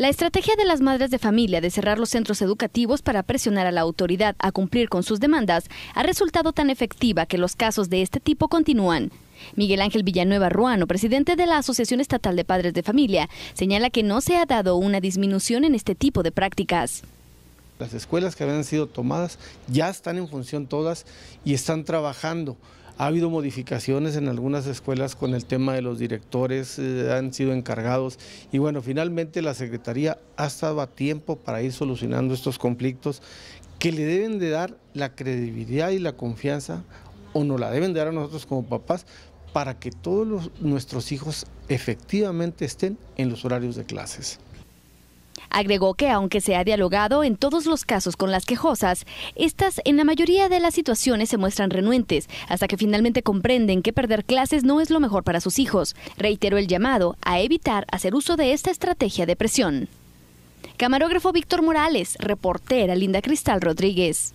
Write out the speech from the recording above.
La estrategia de las madres de familia de cerrar los centros educativos para presionar a la autoridad a cumplir con sus demandas ha resultado tan efectiva que los casos de este tipo continúan. Miguel Ángel Villanueva Ruano, presidente de la Asociación Estatal de Padres de Familia, señala que no se ha dado una disminución en este tipo de prácticas. Las escuelas que habían sido tomadas ya están en función todas y están trabajando. Ha habido modificaciones en algunas escuelas con el tema de los directores, eh, han sido encargados y bueno, finalmente la Secretaría ha estado a tiempo para ir solucionando estos conflictos que le deben de dar la credibilidad y la confianza o nos la deben de dar a nosotros como papás para que todos nuestros hijos efectivamente estén en los horarios de clases. Agregó que aunque se ha dialogado en todos los casos con las quejosas, estas en la mayoría de las situaciones se muestran renuentes hasta que finalmente comprenden que perder clases no es lo mejor para sus hijos. Reiteró el llamado a evitar hacer uso de esta estrategia de presión. Camarógrafo Víctor Morales, reportera Linda Cristal Rodríguez.